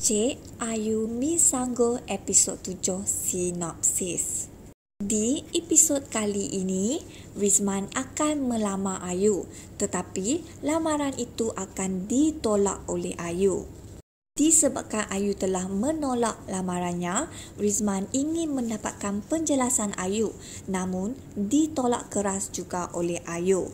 C. Ayu Sanggo Episod 7 Sinopsis Di episod kali ini, Rizman akan melamar Ayu tetapi lamaran itu akan ditolak oleh Ayu. Disebabkan Ayu telah menolak lamarannya, Rizman ingin mendapatkan penjelasan Ayu namun ditolak keras juga oleh Ayu.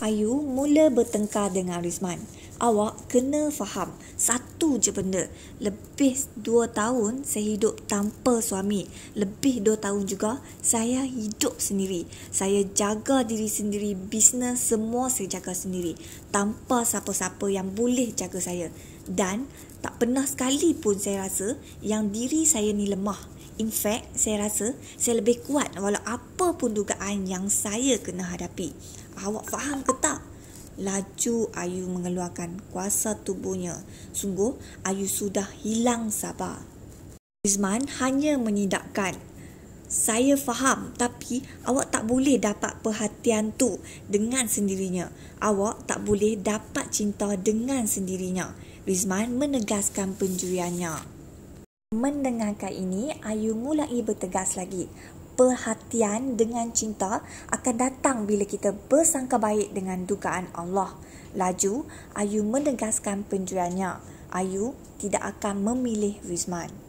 Ayu mula bertengkar dengan Rizman awak kena faham satu je benda lebih 2 tahun saya hidup tanpa suami lebih 2 tahun juga saya hidup sendiri saya jaga diri sendiri bisnes semua saya jaga sendiri tanpa siapa-siapa yang boleh jaga saya dan tak pernah sekali pun saya rasa yang diri saya ni lemah In fact, saya rasa saya lebih kuat walau apa pun dugaan yang saya kena hadapi. Awak faham ke tak? laju Ayu mengeluarkan kuasa tubuhnya. Sungguh, Ayu sudah hilang sabar. Rizman hanya menidakkan. Saya faham tapi awak tak boleh dapat perhatian tu dengan sendirinya. Awak tak boleh dapat cinta dengan sendirinya. Rizman menegaskan penjuriannya. Mendengarkan ini, Ayu mulai bertegas lagi perhatian dengan cinta akan datang bila kita bersangka baik dengan dugaan Allah. Laju, Ayu menegaskan penjuriannya. Ayu tidak akan memilih Rizman.